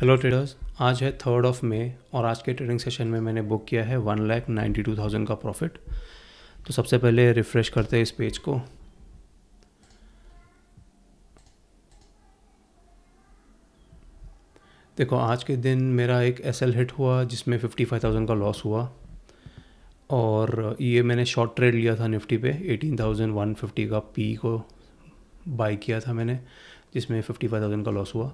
hello traders आज है third of May और आज के ट्रेडिंग सेशन में मैंने बुक किया है one lakh ninety two thousand का प्रॉफिट तो सबसे पहले रिफ़्रेश करते हैं इस पेज को देखो आज के दिन मेरा एक एस एल हिट हुआ जिसमें फिफ्टी फाइव थाउजेंड का लॉस हुआ और ये मैंने शॉर्ट ट्रेड लिया था निफ्टी पे एटीन थाउजेंड वन फिफ्टी का पी को बाई किया था मैंने जिसमें फिफ्टी फाइव थाउजेंड का लॉस हुआ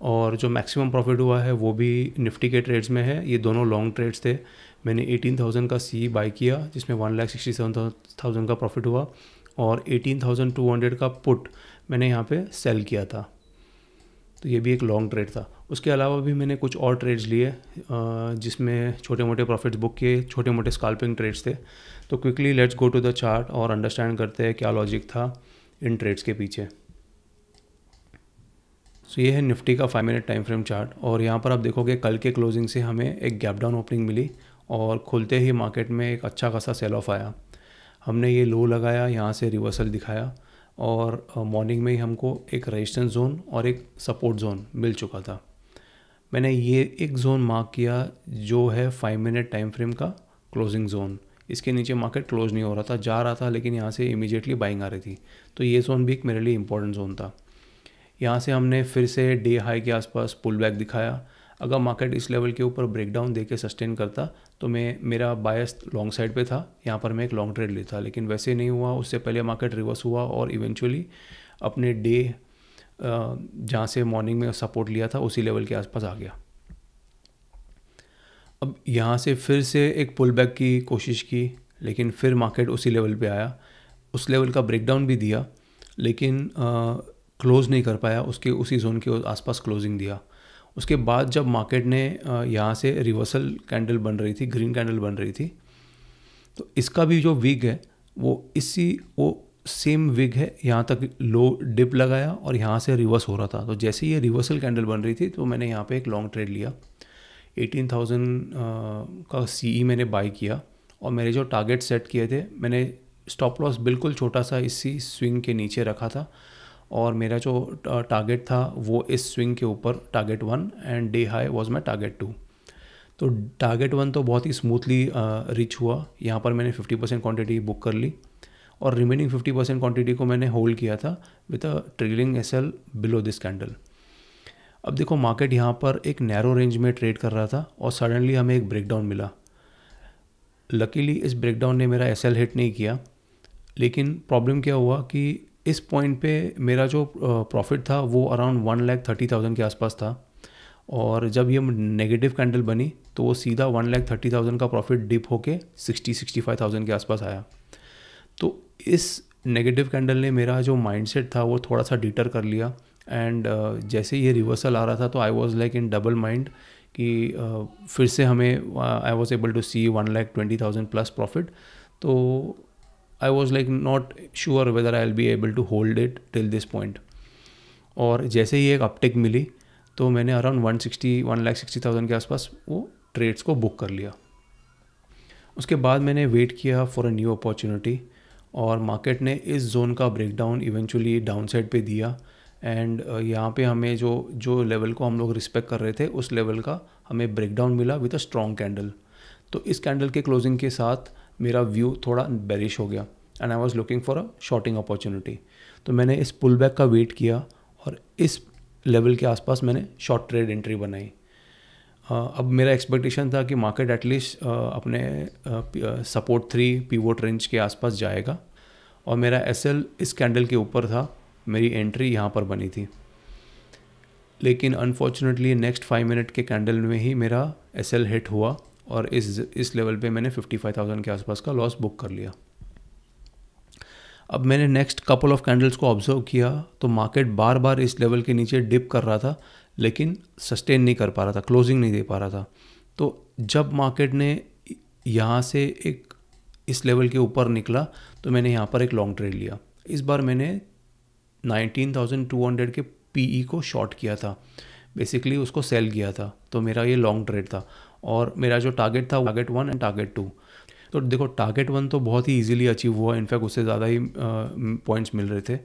और जो मैक्सिमम प्रॉफिट हुआ है वो भी निफ्टी के ट्रेड्स में है ये दोनों लॉन्ग ट्रेड्स थे मैंने एटीन थाउजेंड का सी बाई किया जिसमें one lakh sixty seven thousand का प्रॉफिट हुआ और एटीन थाउजेंड टू हंड्रेड का पुट मैंने यहाँ पे सेल किया था तो ये भी एक लॉन्ग ट्रेड था उसके अलावा भी मैंने कुछ और ट्रेड्स लिए जिसमें छोटे मोटे प्रॉफिट्स बुक किए छोटे मोटे स्काल्पिंग ट्रेड्स थे तो quickly let's go to the chart और अंडरस्टैंड करते हैं क्या लॉजिक था इन ट्रेड्स के पीछे सो ये है निफ्टी का five minute time frame chart और यहाँ पर आप देखोगे कल के क्लोजिंग से हमें एक गैप डाउन ओपनिंग मिली और खुलते ही मार्केट में एक अच्छा खासा सेल ऑफ आया हमने ये लो लगाया यहाँ से रिवर्सल दिखाया और मॉर्निंग में ही हमको एक रेजिस्टेंस जोन और एक सपोर्ट जोन मिल चुका था मैंने ये एक जोन मार्क किया जो है फाइव मिनट टाइम फ्रेम का क्लोजिंग जोन इसके नीचे मार्केट क्लोज नहीं हो रहा था जा रहा था लेकिन यहाँ से इमीजिएटली बाइंग आ रही थी तो ये जोन भी एक मेरे लिए इंपॉर्टेंट जोन था यहाँ से हमने फिर से डे हाई के आसपास पुल बैक दिखाया अगर मार्केट इस लेवल के ऊपर ब्रेकडाउन दे के सस्टेन करता तो मैं मेरा बायस लॉन्ग साइड पे था यहाँ पर मैं एक लॉन्ग ट्रेड लेता लेकिन वैसे नहीं हुआ उससे पहले मार्केट रिवर्स हुआ और इवेंचुअली अपने डे जहाँ से मॉर्निंग में सपोर्ट लिया था उसी लेवल के आसपास आ गया अब यहाँ से फिर से एक पुल बैक की कोशिश की लेकिन फिर मार्केट उसी लेवल पे आया उस लेवल का ब्रेकडाउन भी दिया लेकिन आ, क्लोज़ नहीं कर पाया उसके उसी जोन के आसपास क्लोजिंग दिया उसके बाद जब मार्केट ने यहाँ से रिवर्सल कैंडल बन रही थी ग्रीन कैंडल बन रही थी तो इसका भी जो विग है वो इसी वो सेम विग है यहाँ तक लो डिप लगाया और यहाँ से रिवर्स हो रहा था तो जैसे ये रिवर्सल कैंडल बन रही थी तो मैंने यहाँ पे एक लॉन्ग ट्रेड लिया 18,000 का सीई e मैंने बाई किया और मेरे जो टारगेट सेट किए थे मैंने स्टॉप लॉस बिल्कुल छोटा सा इसी स्विंग के नीचे रखा था और मेरा जो टारगेट था वो इस स्विंग के ऊपर target one and day high was my target two तो टारगेट वन तो बहुत ही स्मूथली रिच हुआ यहाँ पर मैंने फिफ्टी परसेंट क्वान्टिटी बुक कर ली और रिमेनिंग फिफ्टी परसेंट क्वान्टिटी को मैंने होल्ड किया था with a trailing S L below this candle अब देखो मार्केट यहाँ पर एक नैरो रेंज में ट्रेड कर रहा था और सडनली हमें एक ब्रेकडाउन मिला लकीली इस ब्रेकडाउन ने मेरा एस हिट नहीं किया लेकिन प्रॉब्लम क्या हुआ कि इस पॉइंट पे मेरा जो प्रॉफिट था वो around one lakh thirty thousand के आसपास था और जब ये नेगेटिव कैंडल बनी तो वो सीधा वन लैख थर्टी थाउजेंड का प्रॉफिट डिप होके सिक्सटी सिक्सटी फाइव थाउजेंड के आसपास आया तो इस नेगेटिव कैंडल ने मेरा जो माइंडसेट था वो थोड़ा सा डिटर कर लिया एंड uh, जैसे ये रिवर्सल आ रहा था तो I was like in double mind कि uh, फिर से हमें I was able to see one lakh twenty thousand plus profit तो I was like not sure whether I'll be able to hold it till this point और जैसे ही एक uptake मिली तो मैंने around one sixty one lakh sixty thousand के आसपास वो ट्रेड्स को बुक कर लिया उसके बाद मैंने वेट किया फॉर अ न्यू अपॉर्चुनिटी और मार्केट ने इस जोन का ब्रेकडाउन इवेंचुअली डाउन साइड पर दिया एंड uh, यहाँ पे हमें जो जो लेवल को हम लोग रिस्पेक्ट कर रहे थे उस लेवल का हमें ब्रेकडाउन मिला विद अ स्ट्रॉन्ग कैंडल तो इस कैंडल के क्लोजिंग के साथ मेरा व्यू थोड़ा बेरिश हो गया and I was looking for a shorting opportunity तो मैंने इस पुल बैक का वेट किया और इस लेवल के आसपास मैंने शॉर्ट ट्रेड एंट्री बनाई अब मेरा एक्सपेक्टेशन था कि मार्केट एटलीस्ट अपने सपोर्ट थ्री पीवोट रेंज के आसपास जाएगा और मेरा एस इस कैंडल के ऊपर था मेरी एंट्री यहाँ पर बनी थी लेकिन अनफॉर्चुनेटली नेक्स्ट फाइव मिनट के कैंडल में ही मेरा एस हिट हुआ और इस इस लेवल पे मैंने 55,000 के आसपास का लॉस बुक कर लिया अब मैंने नेक्स्ट कपल ऑफ कैंडल्स को ऑब्जर्व किया तो मार्केट बार बार इस लेवल के नीचे डिप कर रहा था लेकिन सस्टेन नहीं कर पा रहा था क्लोजिंग नहीं दे पा रहा था तो जब मार्केट ने यहाँ से एक इस लेवल के ऊपर निकला तो मैंने यहाँ पर एक लॉन्ग ट्रेड लिया इस बार मैंने 19,200 के पीई e को शॉर्ट किया था बेसिकली उसको सेल किया था तो मेरा ये लॉन्ग ट्रेड था और मेरा जो टारगेट था target one and target two तो देखो टारगेट वन तो बहुत ही इजीली अचीव हुआ इनफैक्ट उससे ज़्यादा ही पॉइंट्स मिल रहे थे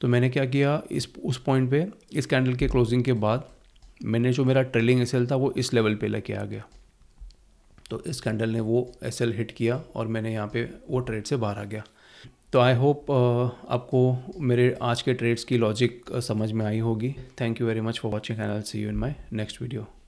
तो मैंने क्या किया इस उस पॉइंट पे इस कैंडल के क्लोजिंग के बाद मैंने जो मेरा ट्रेलिंग एस था वो इस लेवल पे लेके आ गया तो इस कैंडल ने वो एस हिट किया और मैंने यहाँ पे वो ट्रेड से बाहर आ गया तो आई होप आपको मेरे आज के ट्रेड्स की लॉजिक समझ में आई होगी thank you very much for watching and see you in my next video